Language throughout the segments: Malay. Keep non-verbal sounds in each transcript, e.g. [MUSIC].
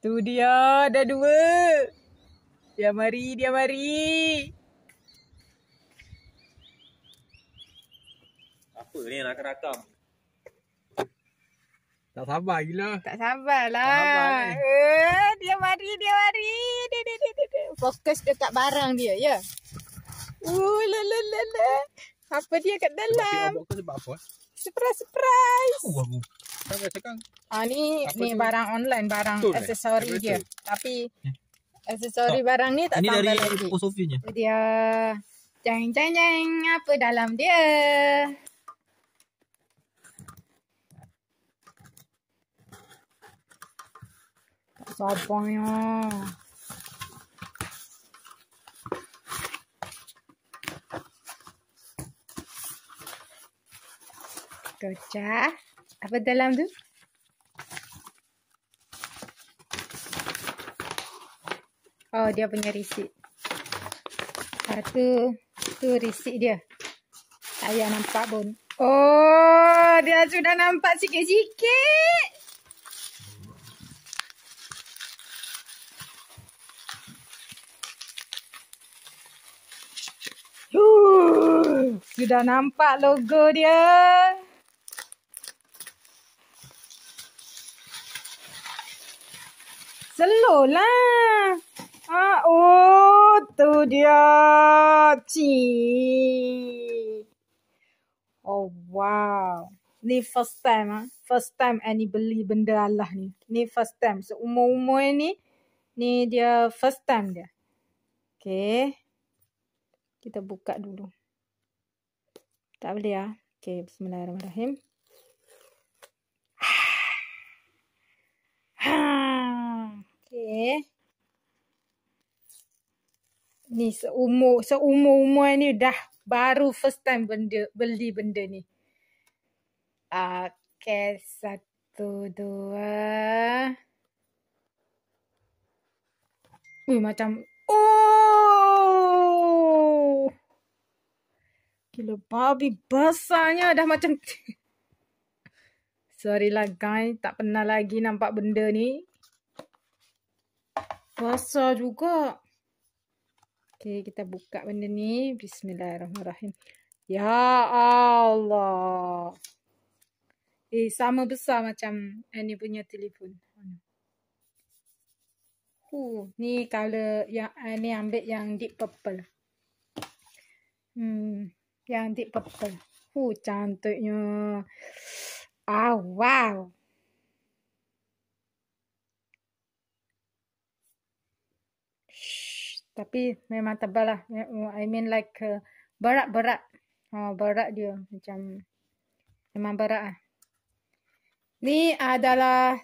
Tu dia, ada dua. Dia mari, dia mari. Apa ni nak rakam? Tak sabar gila. Tak sabar lah. Tak sabar eh, dia mari, dia mari. Dia, dia, dia, dia. Fokus dekat barang dia, ya. Uh, la, la, la, la. Apa dia kat dalam? Surprise, surprise. Oh, aku. Ah ni ni barang online barang Betul aksesori eh? je. Tapi hmm. aksesori barang ni tak ini lagi. Ini dari Sofinya. Dia jeng jeng jeng apa dalam dia? Sabonnya. Kecah apa dalam tu? Oh, dia punya risik. Satu. itu risik dia. Tak payah nampak pun. Oh, dia sudah nampak sikit-sikit. Sudah nampak logo dia. Selur lah. Ah, oh, tu dia. Ci. Oh, wow. Ni first time ah. Ha? First time Annie beli benda Allah ni. Ni first time. Seumur-umur so, ni, ni dia first time dia. Okay. Kita buka dulu. Tak boleh ah. Okay, bismillahirrahmanirrahim. ni seumur seumur-umur ni dah baru first time benda beli benda ni. Okay, ah, satu, dua. Ui, macam. Oh! Gila, babi besarnya dah macam. [LAUGHS] Sorry lah, guys. Tak pernah lagi nampak benda ni. Besar Besar juga. Okay, kita buka benda ni. Bismillahirrahmanirrahim. Ya Allah. Eh, sama besar macam Annie eh, punya telefon. Huh, ni kalau yang Annie eh, ambil yang deep purple. Hmm, yang deep purple. Huh, cantiknya. Ah, oh, wow. tapi memang tebal lah. Oh, I mean like uh, berat-berat. Uh, oh, berat dia macam memang berat lah. Ni adalah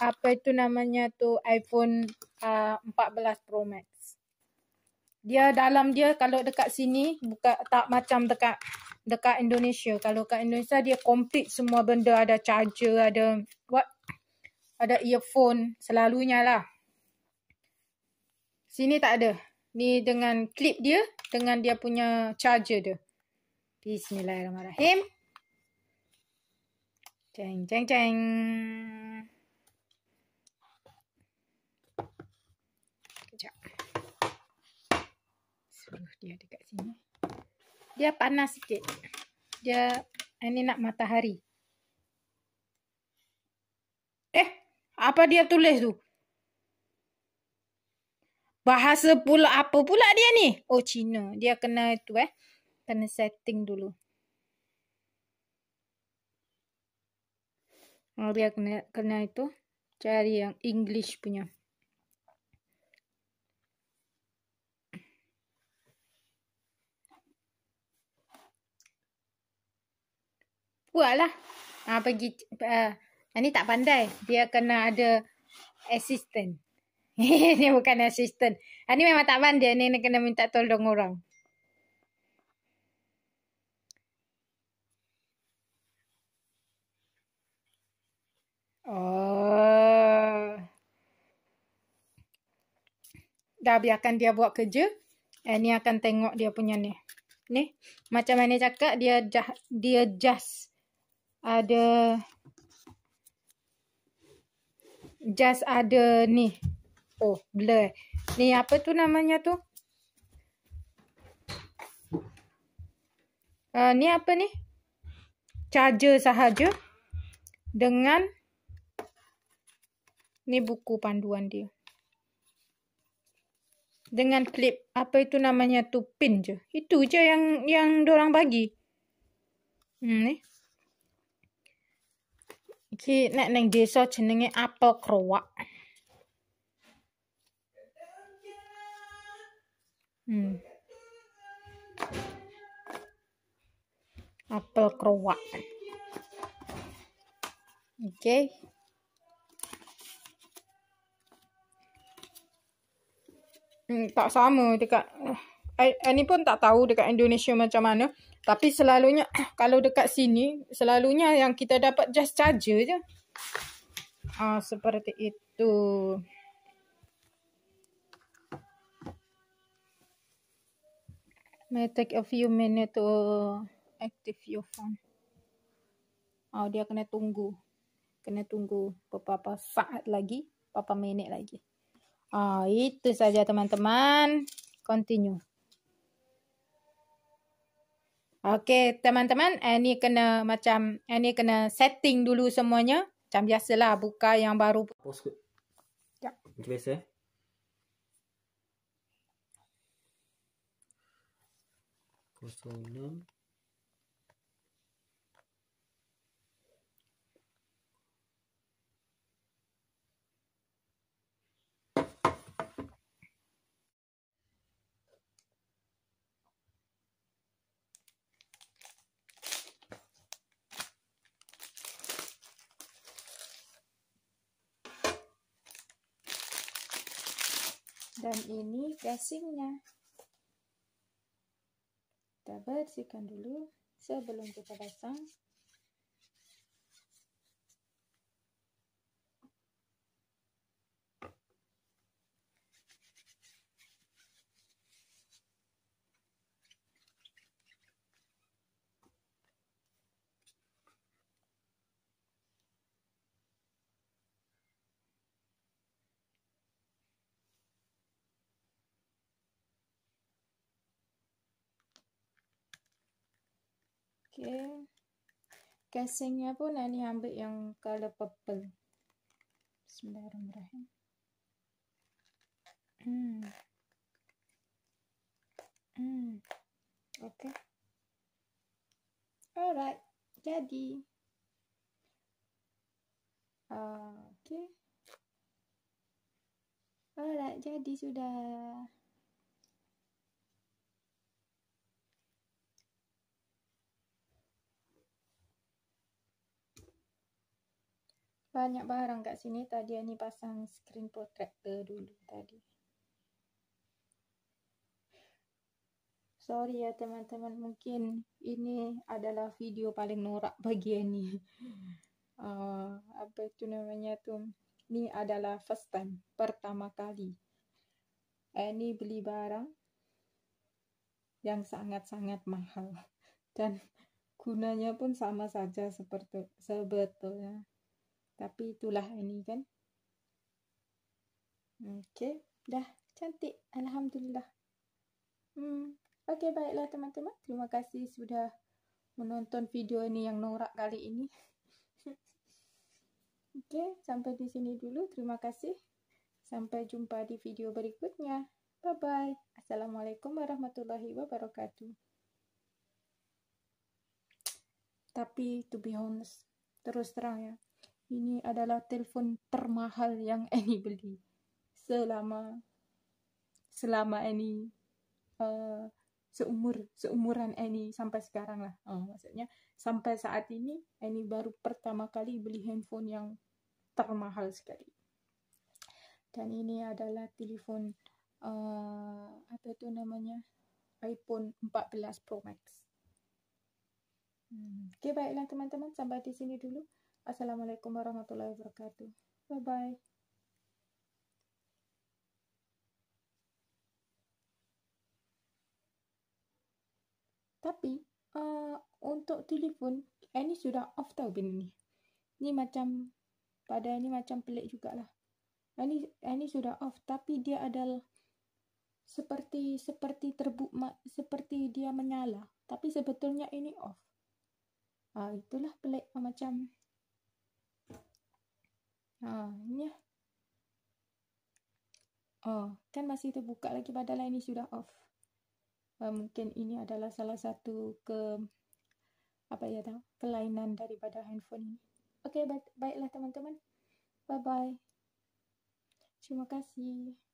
apa itu namanya tu iPhone uh, 14 Pro Max. Dia dalam dia kalau dekat sini buka tak macam dekat dekat Indonesia. Kalau kat Indonesia dia complete semua benda ada charger, ada what ada earphone selalunya lah. Sini tak ada. Ni dengan clip dia dengan dia punya charger dia. Bismillahirrahmanirrahim. Ceng ceng ceng. Kejap. Suruh dia dekat sini. Dia panas sikit. Dia ini eh, nak matahari. Eh, apa dia tulis tu? Bahasa pula apa pula dia ni? Oh Cina. Dia kena itu eh. Kena setting dulu. Oh, dia kena, kena itu. Cari yang English punya. Buatlah. Ha, pergi. Uh, ah, ini tak pandai. Dia kena ada assistant ni [LAUGHS] bukan assistant. Ah, ni memang tak pandai. Ni, nak kena minta tolong orang. Oh. Dah biarkan dia buat kerja. Eh, ni akan tengok dia punya ni. Ni. Macam mana cakap dia just, dia just ada just ada ni. Oh, Blur. Ni apa tu namanya tu? Uh, ni apa ni? Charger sahaja. Dengan. Ni buku panduan dia. Dengan clip. Apa itu namanya tu? Pin je. Itu je yang yang orang bagi. Hmm, ni. Okay, nak neng desa jenenge apel keruak. Hmm. Apel keruak. Oke. Okay. Hmm, tak sama dekat eh, ini eh, pun tak tahu dekat Indonesia macam mana. Tapi selalunya [COUGHS] kalau dekat sini selalunya yang kita dapat just charger je. Ah seperti itu. May take a few minutes to active your phone. Oh, dia kena tunggu. Kena tunggu beberapa saat lagi. Beberapa minit lagi. Ah oh, itu saja teman-teman. Continue. Okay, teman-teman. Ini kena macam, ini kena setting dulu semuanya. Macam biasalah, buka yang baru. Postcode. Ya. Macam biasa eh. 06 dan ini casingnya Kita bersihkan dulu sebelum kita pasang Okay. Casingnya pun ini ambil yang color purple. Bismillahirrahmanirrahim. Hmm. Hmm. Okay. Alright. Jadi. Uh, okay. Alright. Jadi sudah. banyak barang kat sini tadi ini pasang screen protector dulu tadi sorry ya teman-teman mungkin ini adalah video paling norak bagi ini uh, [LAUGHS] eh, apa itu namanya tuh ini adalah first time pertama kali ini beli barang yang sangat-sangat mahal [LAUGHS] dan gunanya pun sama saja seperti sebetulnya tapi itulah ini kan okey dah cantik alhamdulillah hmm okey baiklah teman-teman terima kasih sudah menonton video ini yang norak kali ini [LAUGHS] okey sampai di sini dulu terima kasih sampai jumpa di video berikutnya bye bye assalamualaikum warahmatullahi wabarakatuh tapi to be honest terus terang ya Ini adalah telefon termahal yang [LAUGHS] Annie beli selama selama Annie uh, seumur seumuran Annie sampai sekarang lah. Uh, maksudnya sampai saat ini Annie baru pertama kali beli handphone yang termahal sekali. Dan ini adalah telefon uh, apa tu namanya iPhone 14 Pro Max. Hmm. Okay baiklah teman-teman sampai di sini dulu. Assalamualaikum warahmatullahi wabarakatuh. Bye bye. Tapi uh, untuk telefon, ini eh, sudah off tau benda ni. Ini macam pada ini macam pelik lah. Ini eh, ini sudah off tapi dia adalah seperti seperti terbuk seperti dia menyala tapi sebetulnya ini off. Ah itulah pelik macam Ah, ni. Ya. Oh, kan masih terbuka lagi padahal lah, ini sudah off. Uh, mungkin ini adalah salah satu ke apa ya tahu kelainan daripada handphone ini. Okey, baik baiklah teman-teman. Bye bye. Terima kasih.